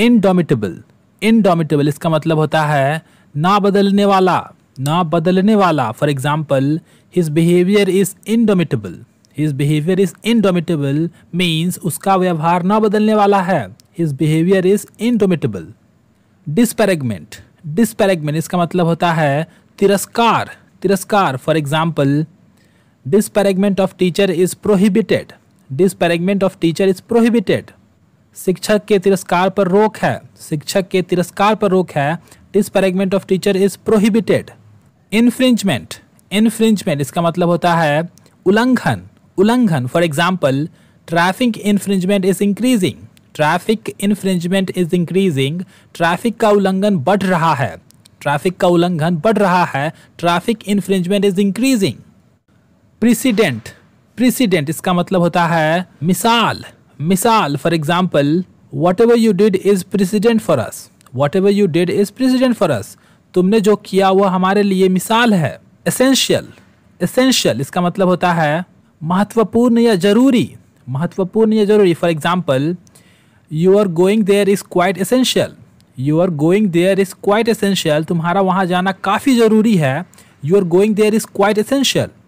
indomitable indomitable इसका मतलब होता है ना बदलने वाला ना बदलने वाला for example his behaviour is indomitable his behaviour is indomitable means उसका व्यवहार ना बदलने वाला है his behaviour is indomitable disparagement disparagement इसका मतलब होता है तिरस्कार तिरस्कार for example disparagement of teacher is prohibited disparagement of teacher is prohibited शिक्षक के तिरस्कार पर रोक है शिक्षक के तिरस्कार पर रोक है disparagement of teacher is prohibited infringement infringement इसका मतलब होता है उल्लंघन उल्लंघन for example traffic infringement is increasing traffic infringement is increasing traffic का उल्लंघन बढ़ रहा है ट्रैफिक का उल्लंघन बढ़ रहा है traffic infringement is increasing precedent precedent इसका मतलब होता है मिसाल मिसाल for example whatever you did is precedent for us whatever you did is precedent for us तुमने जो किया वो हमारे लिए मिसाल है एसेंशियल एसेंशियल इसका मतलब होता है महत्वपूर्ण या ज़रूरी महत्वपूर्ण या ज़रूरी for example you are going there is quite essential you are going there is quite essential तुम्हारा वहाँ जाना काफ़ी ज़रूरी है you are going there is quite essential